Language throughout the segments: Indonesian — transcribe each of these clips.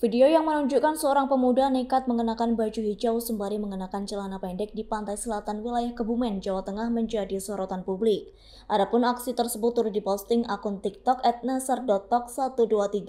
Video yang menunjukkan seorang pemuda nekat mengenakan baju hijau sembari mengenakan celana pendek di pantai selatan wilayah Kebumen, Jawa Tengah menjadi sorotan publik. Adapun aksi tersebut turut diposting akun TikTok @nasar.tok123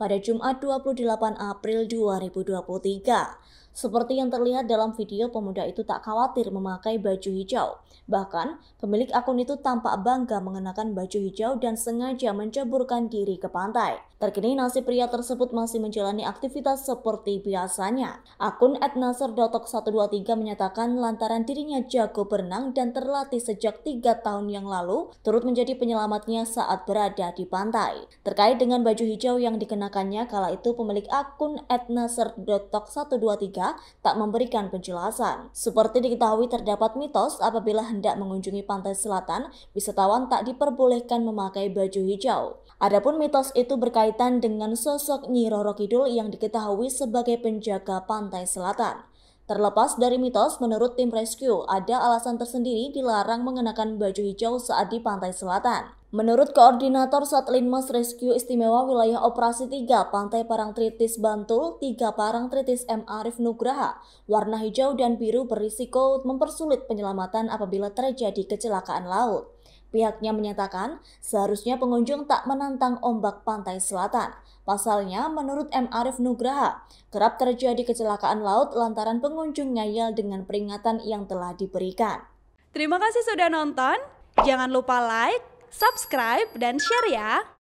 pada Jumat 28 April 2023. Seperti yang terlihat dalam video, pemuda itu tak khawatir memakai baju hijau. Bahkan, pemilik akun itu tampak bangga mengenakan baju hijau dan sengaja menceburkan diri ke pantai. Terkini nasib pria tersebut masih menjalani aktivitas seperti biasanya. Akun Ednaser123 menyatakan lantaran dirinya jago berenang dan terlatih sejak tiga tahun yang lalu, turut menjadi penyelamatnya saat berada di pantai. Terkait dengan baju hijau yang dikenakannya, kala itu pemilik akun Ednaser123 tak memberikan penjelasan. Seperti diketahui terdapat mitos apabila hendak mengunjungi pantai selatan, wisatawan tak diperbolehkan memakai baju hijau. Adapun mitos itu berkaitan dengan sosok Nyi Roro Kidul yang diketahui sebagai penjaga pantai selatan. Terlepas dari mitos, menurut tim rescue, ada alasan tersendiri dilarang mengenakan baju hijau saat di pantai selatan. Menurut Koordinator Satlinmas Rescue Istimewa Wilayah Operasi 3 Pantai Parangtritis Bantul, 3 Parangtritis M. Arif Nugraha, warna hijau dan biru berisiko mempersulit penyelamatan apabila terjadi kecelakaan laut. Pihaknya menyatakan seharusnya pengunjung tak menantang ombak pantai selatan. Pasalnya, menurut M. Arif Nugraha, kerap terjadi kecelakaan laut lantaran pengunjung ngayal dengan peringatan yang telah diberikan. Terima kasih sudah nonton. Jangan lupa like, subscribe, dan share ya.